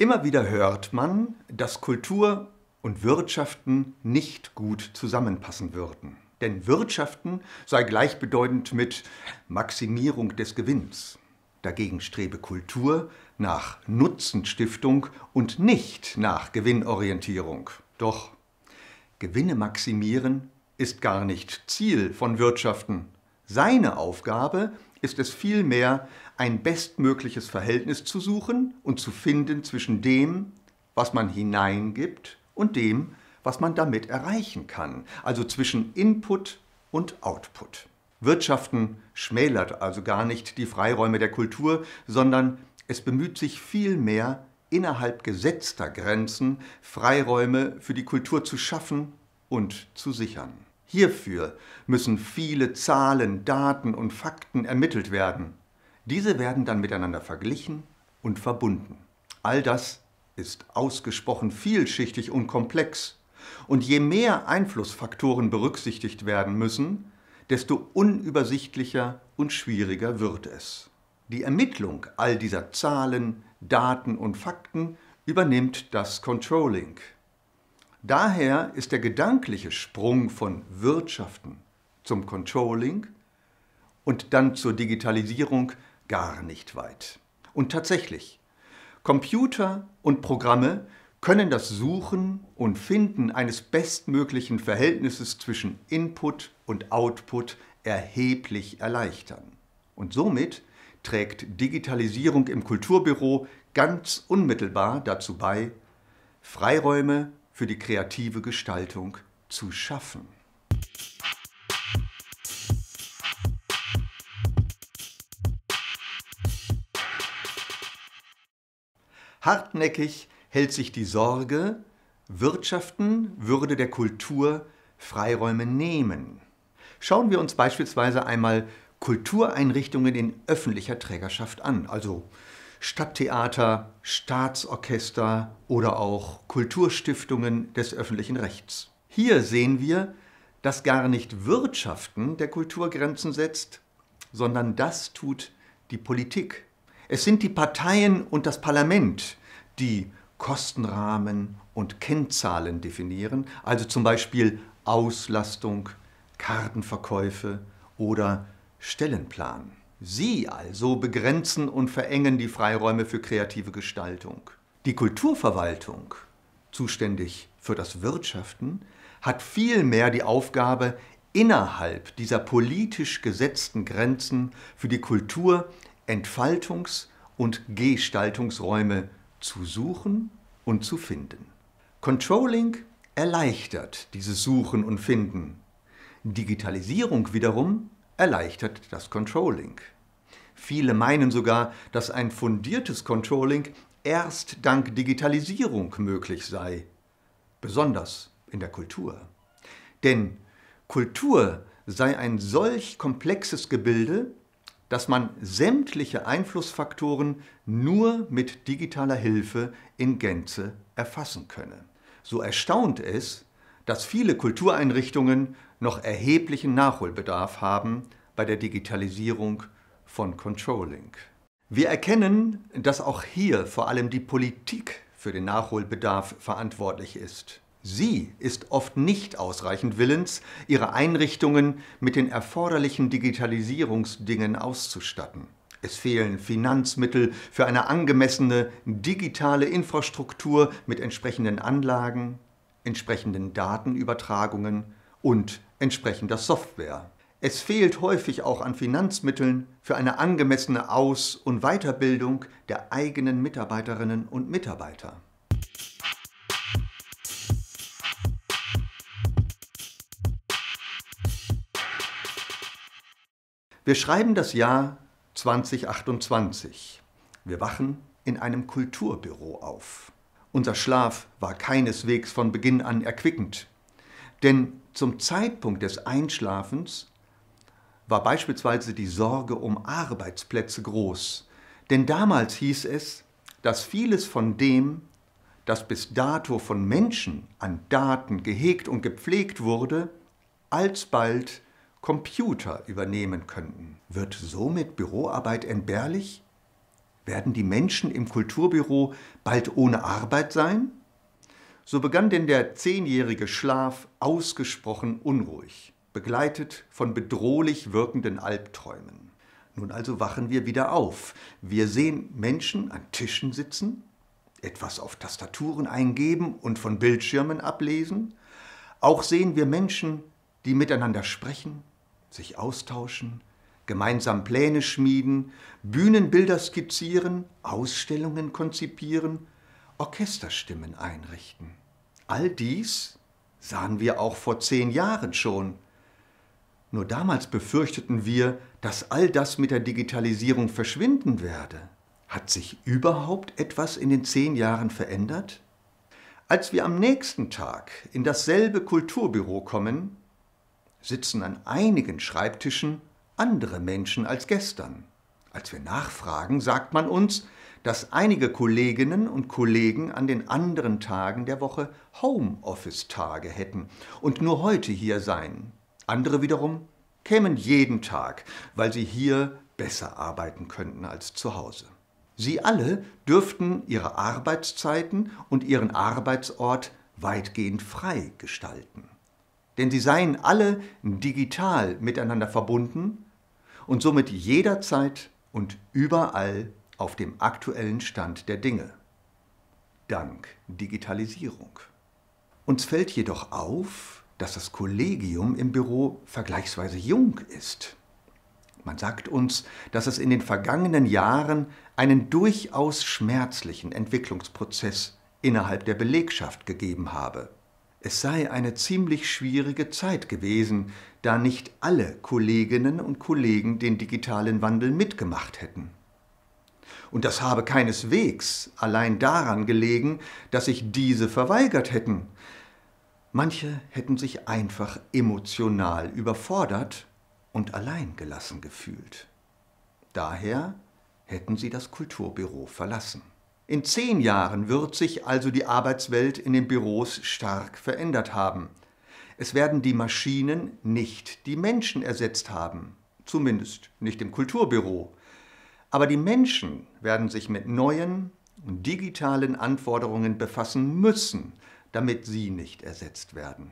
Immer wieder hört man, dass Kultur und Wirtschaften nicht gut zusammenpassen würden. Denn Wirtschaften sei gleichbedeutend mit Maximierung des Gewinns. Dagegen strebe Kultur nach Nutzenstiftung und nicht nach Gewinnorientierung. Doch Gewinne maximieren ist gar nicht Ziel von Wirtschaften. Seine Aufgabe ist, ist es vielmehr, ein bestmögliches Verhältnis zu suchen und zu finden zwischen dem, was man hineingibt und dem, was man damit erreichen kann, also zwischen Input und Output. Wirtschaften schmälert also gar nicht die Freiräume der Kultur, sondern es bemüht sich vielmehr, innerhalb gesetzter Grenzen Freiräume für die Kultur zu schaffen und zu sichern. Hierfür müssen viele Zahlen, Daten und Fakten ermittelt werden. Diese werden dann miteinander verglichen und verbunden. All das ist ausgesprochen vielschichtig und komplex. Und je mehr Einflussfaktoren berücksichtigt werden müssen, desto unübersichtlicher und schwieriger wird es. Die Ermittlung all dieser Zahlen, Daten und Fakten übernimmt das Controlling. Daher ist der gedankliche Sprung von Wirtschaften zum Controlling und dann zur Digitalisierung gar nicht weit. Und tatsächlich, Computer und Programme können das Suchen und Finden eines bestmöglichen Verhältnisses zwischen Input und Output erheblich erleichtern. Und somit trägt Digitalisierung im Kulturbüro ganz unmittelbar dazu bei, Freiräume für die kreative Gestaltung zu schaffen. Hartnäckig hält sich die Sorge, Wirtschaften würde der Kultur Freiräume nehmen. Schauen wir uns beispielsweise einmal Kultureinrichtungen in öffentlicher Trägerschaft an, also Stadttheater, Staatsorchester oder auch Kulturstiftungen des öffentlichen Rechts. Hier sehen wir, dass gar nicht Wirtschaften der Kulturgrenzen setzt, sondern das tut die Politik. Es sind die Parteien und das Parlament, die Kostenrahmen und Kennzahlen definieren, also zum Beispiel Auslastung, Kartenverkäufe oder Stellenplan. Sie also begrenzen und verengen die Freiräume für kreative Gestaltung. Die Kulturverwaltung, zuständig für das Wirtschaften, hat vielmehr die Aufgabe, innerhalb dieser politisch gesetzten Grenzen für die Kultur Entfaltungs- und Gestaltungsräume zu suchen und zu finden. Controlling erleichtert dieses Suchen und Finden. Digitalisierung wiederum erleichtert das Controlling. Viele meinen sogar, dass ein fundiertes Controlling erst dank Digitalisierung möglich sei, besonders in der Kultur. Denn Kultur sei ein solch komplexes Gebilde, dass man sämtliche Einflussfaktoren nur mit digitaler Hilfe in Gänze erfassen könne. So erstaunt es, dass viele Kultureinrichtungen noch erheblichen Nachholbedarf haben bei der Digitalisierung von Controlling. Wir erkennen, dass auch hier vor allem die Politik für den Nachholbedarf verantwortlich ist. Sie ist oft nicht ausreichend willens, ihre Einrichtungen mit den erforderlichen Digitalisierungsdingen auszustatten. Es fehlen Finanzmittel für eine angemessene digitale Infrastruktur mit entsprechenden Anlagen, entsprechenden Datenübertragungen und entsprechender Software. Es fehlt häufig auch an Finanzmitteln für eine angemessene Aus- und Weiterbildung der eigenen Mitarbeiterinnen und Mitarbeiter. Wir schreiben das Jahr 2028. Wir wachen in einem Kulturbüro auf. Unser Schlaf war keineswegs von Beginn an erquickend. Denn zum Zeitpunkt des Einschlafens war beispielsweise die Sorge um Arbeitsplätze groß. Denn damals hieß es, dass vieles von dem, das bis dato von Menschen an Daten gehegt und gepflegt wurde, alsbald Computer übernehmen könnten. Wird somit Büroarbeit entbehrlich? Werden die Menschen im Kulturbüro bald ohne Arbeit sein? So begann denn der zehnjährige Schlaf ausgesprochen unruhig, begleitet von bedrohlich wirkenden Albträumen. Nun also wachen wir wieder auf. Wir sehen Menschen an Tischen sitzen, etwas auf Tastaturen eingeben und von Bildschirmen ablesen. Auch sehen wir Menschen, die miteinander sprechen, sich austauschen, gemeinsam Pläne schmieden, Bühnenbilder skizzieren, Ausstellungen konzipieren, Orchesterstimmen einrichten. All dies sahen wir auch vor zehn Jahren schon. Nur damals befürchteten wir, dass all das mit der Digitalisierung verschwinden werde. Hat sich überhaupt etwas in den zehn Jahren verändert? Als wir am nächsten Tag in dasselbe Kulturbüro kommen, sitzen an einigen Schreibtischen andere Menschen als gestern. Als wir nachfragen, sagt man uns, dass einige Kolleginnen und Kollegen an den anderen Tagen der Woche Homeoffice-Tage hätten und nur heute hier seien. Andere wiederum kämen jeden Tag, weil sie hier besser arbeiten könnten als zu Hause. Sie alle dürften ihre Arbeitszeiten und ihren Arbeitsort weitgehend frei gestalten. Denn sie seien alle digital miteinander verbunden und somit jederzeit und überall auf dem aktuellen Stand der Dinge. Dank Digitalisierung. Uns fällt jedoch auf, dass das Kollegium im Büro vergleichsweise jung ist. Man sagt uns, dass es in den vergangenen Jahren einen durchaus schmerzlichen Entwicklungsprozess innerhalb der Belegschaft gegeben habe. Es sei eine ziemlich schwierige Zeit gewesen, da nicht alle Kolleginnen und Kollegen den digitalen Wandel mitgemacht hätten. Und das habe keineswegs allein daran gelegen, dass sich diese verweigert hätten. Manche hätten sich einfach emotional überfordert und allein gelassen gefühlt. Daher hätten sie das Kulturbüro verlassen. In zehn Jahren wird sich also die Arbeitswelt in den Büros stark verändert haben. Es werden die Maschinen nicht die Menschen ersetzt haben, zumindest nicht im Kulturbüro. Aber die Menschen werden sich mit neuen digitalen Anforderungen befassen müssen, damit sie nicht ersetzt werden.